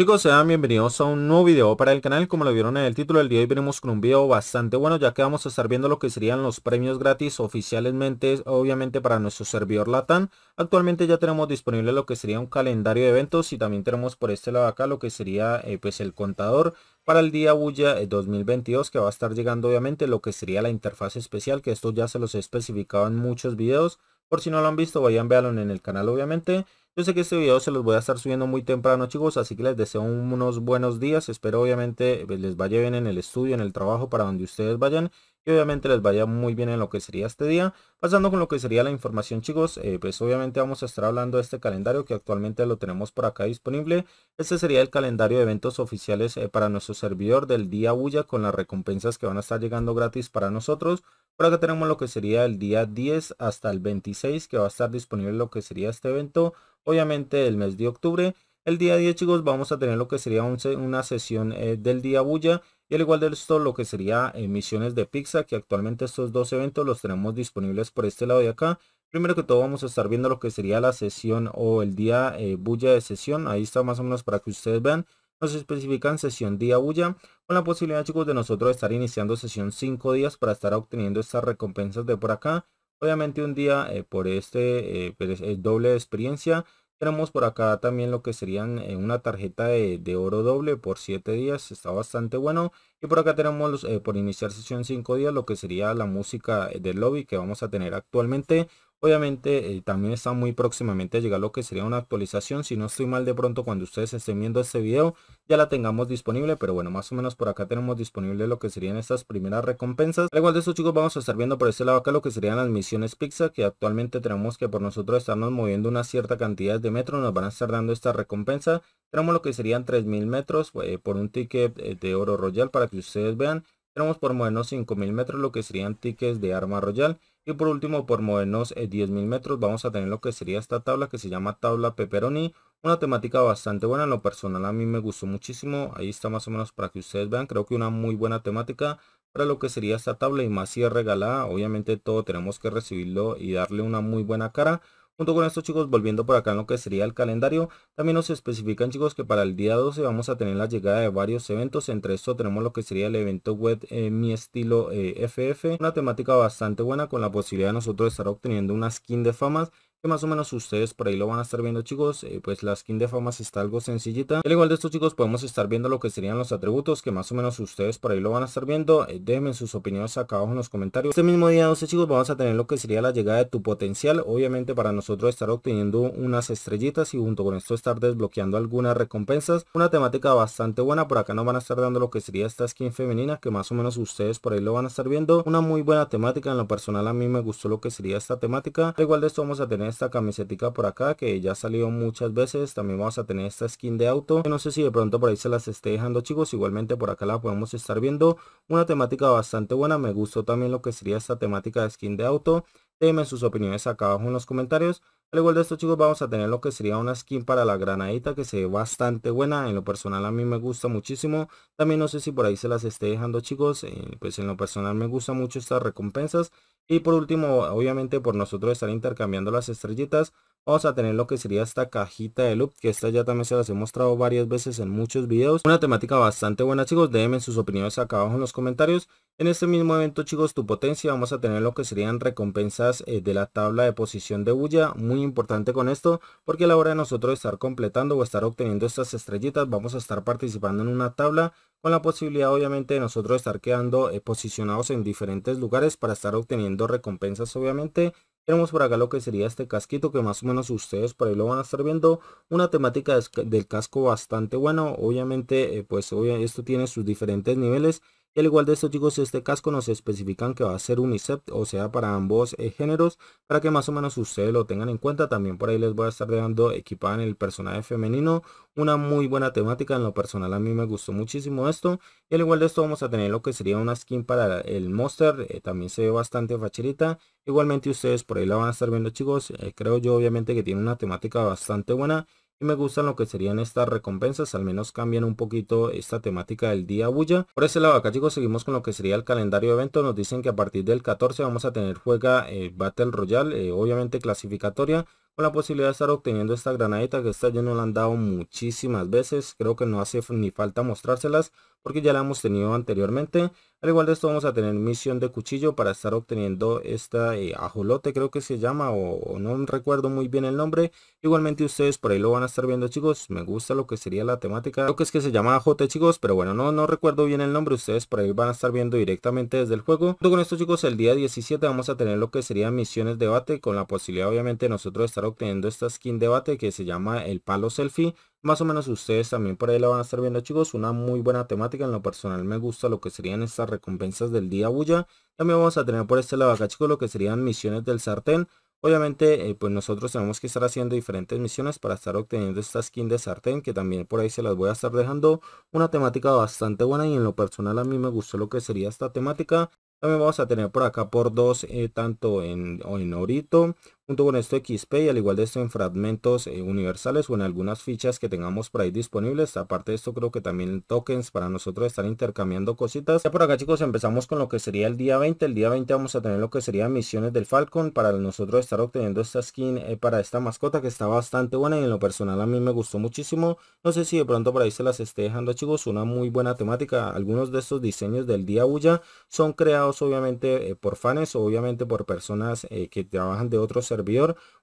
Chicos, sean bienvenidos a un nuevo video para el canal, como lo vieron en el título del día hoy venimos con un video bastante bueno ya que vamos a estar viendo lo que serían los premios gratis oficialmente, obviamente para nuestro servidor LATAN. Actualmente ya tenemos disponible lo que sería un calendario de eventos y también tenemos por este lado acá lo que sería eh, pues el contador para el día Bulla 2022 eh, que va a estar llegando obviamente lo que sería la interfaz especial que esto ya se los he especificado en muchos videos. Por si no lo han visto, vayan, véanlo en el canal obviamente. Yo sé que este video se los voy a estar subiendo muy temprano chicos, así que les deseo unos buenos días. Espero obviamente les vaya bien en el estudio, en el trabajo, para donde ustedes vayan. Y obviamente les vaya muy bien en lo que sería este día. Pasando con lo que sería la información chicos, eh, pues obviamente vamos a estar hablando de este calendario que actualmente lo tenemos por acá disponible. Este sería el calendario de eventos oficiales eh, para nuestro servidor del día Bulla con las recompensas que van a estar llegando gratis para nosotros. Por acá tenemos lo que sería el día 10 hasta el 26 que va a estar disponible lo que sería este evento obviamente el mes de octubre. El día 10 chicos vamos a tener lo que sería una sesión eh, del día bulla y al igual de esto lo que sería eh, misiones de pizza que actualmente estos dos eventos los tenemos disponibles por este lado de acá. Primero que todo vamos a estar viendo lo que sería la sesión o el día eh, bulla de sesión. Ahí está más o menos para que ustedes vean. Nos especifican sesión día bulla con la posibilidad chicos de nosotros estar iniciando sesión 5 días para estar obteniendo estas recompensas de por acá. Obviamente un día eh, por este eh, pues, eh, doble de experiencia tenemos por acá también lo que serían una tarjeta de, oro doble por 7 días, está bastante bueno. Y por acá tenemos por iniciar sesión 5 días lo que sería la música del lobby que vamos a tener actualmente. Obviamente eh, también está muy próximamente a llegar lo que sería una actualización. Si no estoy mal de pronto cuando ustedes estén viendo este video ya la tengamos disponible. Pero bueno, más o menos por acá tenemos disponible lo que serían estas primeras recompensas. Al igual de eso chicos vamos a estar viendo por este lado acá lo que serían las misiones pizza. Que actualmente tenemos que por nosotros estarnos moviendo una cierta cantidad de metros nos van a estar dando esta recompensa. Tenemos lo que serían 3000 metros eh, por un ticket eh, de oro royal para que ustedes vean. Tenemos por movernos 5000 metros lo que serían tickets de arma royal. Y por último, por movernos 10.000 eh, metros, vamos a tener lo que sería esta tabla que se llama tabla pepperoni. Una temática bastante buena, en lo personal a mí me gustó muchísimo. Ahí está más o menos para que ustedes vean. Creo que una muy buena temática para lo que sería esta tabla y más si es regalada. Obviamente todo tenemos que recibirlo y darle una muy buena cara. Junto con esto chicos, volviendo por acá en lo que sería el calendario, también nos especifican chicos que para el día 12 vamos a tener la llegada de varios eventos, entre esto tenemos lo que sería el evento web eh, Mi Estilo FF, eh, una temática bastante buena con la posibilidad de nosotros estar obteniendo una skin de famas que más o menos ustedes por ahí lo van a estar viendo chicos eh, pues la skin de famas está algo sencillita al igual de estos chicos podemos estar viendo lo que serían los atributos que más o menos ustedes por ahí lo van a estar viendo eh, déjenme sus opiniones acá abajo en los comentarios este mismo día 12 chicos vamos a tener lo que sería la llegada de tu potencial obviamente para nosotros estar obteniendo unas estrellitas y junto con esto estar desbloqueando algunas recompensas una temática bastante buena por acá nos van a estar dando lo que sería esta skin femenina que más o menos ustedes por ahí lo van a estar viendo una muy buena temática en lo personal a mí me gustó lo que sería esta temática al igual de esto vamos a tener esta camiseta por acá que ya ha salido muchas veces. También vamos a tener esta skin de auto. No sé si de pronto por ahí se las esté dejando chicos. Igualmente por acá la podemos estar viendo. Una temática bastante buena. Me gustó también lo que sería esta temática de skin de auto. Déjenme sus opiniones acá abajo en los comentarios. Al igual de esto chicos vamos a tener lo que sería una skin para la granadita que se ve bastante buena. En lo personal a mí me gusta muchísimo. También no sé si por ahí se las esté dejando chicos. Eh, pues en lo personal me gustan mucho estas recompensas. Y por último obviamente por nosotros estar intercambiando las estrellitas vamos a tener lo que sería esta cajita de loop que esta ya también se las he mostrado varias veces en muchos videos una temática bastante buena chicos déjenme sus opiniones acá abajo en los comentarios en este mismo evento chicos tu potencia vamos a tener lo que serían recompensas eh, de la tabla de posición de bulla muy importante con esto porque a la hora de nosotros estar completando o estar obteniendo estas estrellitas vamos a estar participando en una tabla con la posibilidad obviamente de nosotros estar quedando eh, posicionados en diferentes lugares para estar obteniendo recompensas obviamente tenemos por acá lo que sería este casquito que más o menos ustedes por ahí lo van a estar viendo. Una temática del casco bastante buena. Obviamente, eh, pues esto tiene sus diferentes niveles y al igual de esto chicos, este casco nos especifican que va a ser unicept o sea para ambos eh, géneros, para que más o menos ustedes lo tengan en cuenta. También por ahí les voy a estar dejando equipada en el personaje femenino, una muy buena temática, en lo personal a mí me gustó muchísimo esto. Y al igual de esto vamos a tener lo que sería una skin para el monster, eh, también se ve bastante facherita. Igualmente ustedes por ahí la van a estar viendo chicos, eh, creo yo obviamente que tiene una temática bastante buena y me gustan lo que serían estas recompensas, al menos cambian un poquito esta temática del día bulla. Por ese lado acá chicos seguimos con lo que sería el calendario de eventos. nos dicen que a partir del 14 vamos a tener juega eh, Battle Royale, eh, obviamente clasificatoria, con la posibilidad de estar obteniendo esta granadita que esta ya no la han dado muchísimas veces, creo que no hace ni falta mostrárselas, porque ya la hemos tenido anteriormente. Al igual de esto vamos a tener misión de cuchillo para estar obteniendo esta eh, ajolote creo que se llama o, no recuerdo muy bien el nombre. Igualmente ustedes por ahí lo van a estar viendo chicos. Me gusta lo que sería la temática. Creo que es que se llama ajote chicos pero bueno no, no recuerdo bien el nombre. Ustedes por ahí van a estar viendo directamente desde el juego. Junto con esto chicos el día 17 vamos a tener lo que sería misiones debate con la posibilidad obviamente de nosotros estar obteniendo esta skin debate que se llama el palo selfie. Más o menos ustedes también por ahí la van a estar viendo chicos, una muy buena temática, en lo personal me gusta lo que serían estas recompensas del día bulla. También vamos a tener por este lado acá chicos lo que serían misiones del sartén. Obviamente eh, pues nosotros tenemos que estar haciendo diferentes misiones para estar obteniendo esta skin de sartén que también por ahí se las voy a estar dejando. Una temática bastante buena y en lo personal a mí me gustó lo que sería esta temática. También vamos a tener por acá por dos eh, tanto en, en Orito, Junto con esto XP y al igual de esto en fragmentos eh, universales o en algunas fichas que tengamos por ahí disponibles. Aparte de esto creo que también tokens para nosotros estar intercambiando cositas. Ya por acá chicos empezamos con lo que sería el día 20. El día 20 vamos a tener lo que sería misiones del Falcon para nosotros estar obteniendo esta skin eh, para esta mascota que está bastante buena y en lo personal a mí me gustó muchísimo. No sé si de pronto por ahí se las esté dejando chicos. Una muy buena temática. Algunos de estos diseños del día huya son creados obviamente eh, por fans, obviamente por personas que trabajan de otros servicios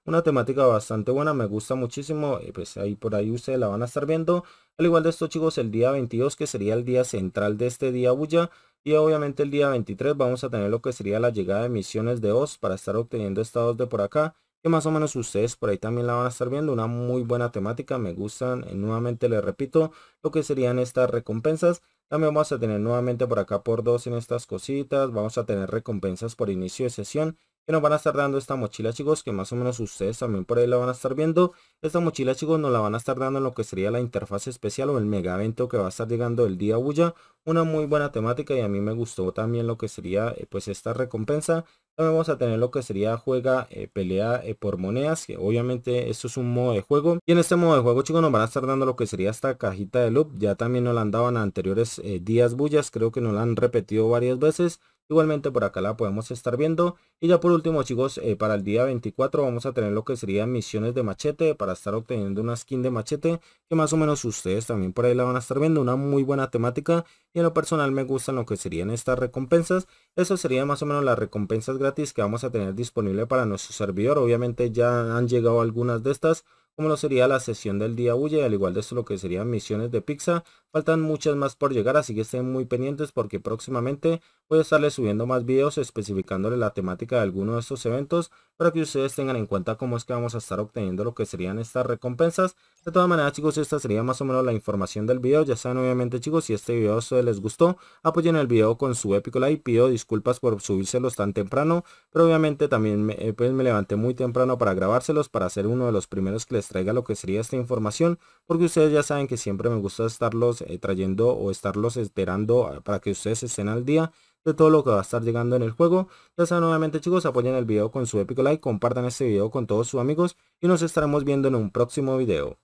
una temática bastante buena, me gusta muchísimo. Eh, pues ahí por ahí ustedes la van a estar viendo. Al igual de estos chicos, el día 22 que sería el día central de este día bulla. Y obviamente el día 23 vamos a tener lo que sería la llegada de misiones de OS para estar obteniendo estados de por acá. Que más o menos ustedes por ahí también la van a estar viendo. Una muy buena temática, me gustan. Eh, nuevamente les repito lo que serían estas recompensas. También vamos a tener nuevamente por acá por dos en estas cositas. Vamos a tener recompensas por inicio de sesión que nos van a estar dando esta mochila chicos que más o menos ustedes también por ahí la van a estar viendo esta mochila chicos nos la van a estar dando en lo que sería la interfaz especial o el mega evento que va a estar llegando el día bulla una muy buena temática y a mí me gustó también lo que sería eh, pues esta recompensa también vamos a tener lo que sería juega eh, pelea eh, por monedas que obviamente esto es un modo de juego y en este modo de juego chicos nos van a estar dando lo que sería esta cajita de loop ya también nos la han dado en anteriores días bullas creo que nos la han repetido varias veces Igualmente por acá la podemos estar viendo. Y ya por último chicos, eh, para el día 24 vamos a tener lo que serían misiones de machete para estar obteniendo una skin de machete que más o menos ustedes también por ahí la van a estar viendo. Una muy buena temática y en lo personal me gustan lo que serían estas recompensas. Eso serían más o menos las recompensas gratis que vamos a tener disponible para nuestro servidor. Obviamente ya han llegado algunas de estas como lo sería la sesión del día huye, al igual de esto lo que serían misiones de pizza, Faltan muchas más por llegar, así que estén muy pendientes porque próximamente voy a estarles subiendo más videos especificándole la temática de alguno de estos eventos para que ustedes tengan en cuenta cómo es que vamos a estar obteniendo lo que serían estas recompensas. De todas maneras chicos, esta sería más o menos la información del video. Ya saben obviamente chicos, si este video a ustedes les gustó, apoyen el video con su épico like. Pido disculpas por subírselos tan temprano, pero obviamente también me, eh, pues me levanté muy temprano para grabárselos, para ser uno de los primeros que les traiga lo que sería esta información, porque ustedes ya saben que siempre me gusta estarlos eh, trayendo o estarlos esperando ah, para que ustedes estén al día de todo lo que va a estar llegando en el juego. Ya saben, nuevamente chicos, apoyen el video con su épico like, compartan este video con todos sus amigos y nos estaremos viendo en un próximo video.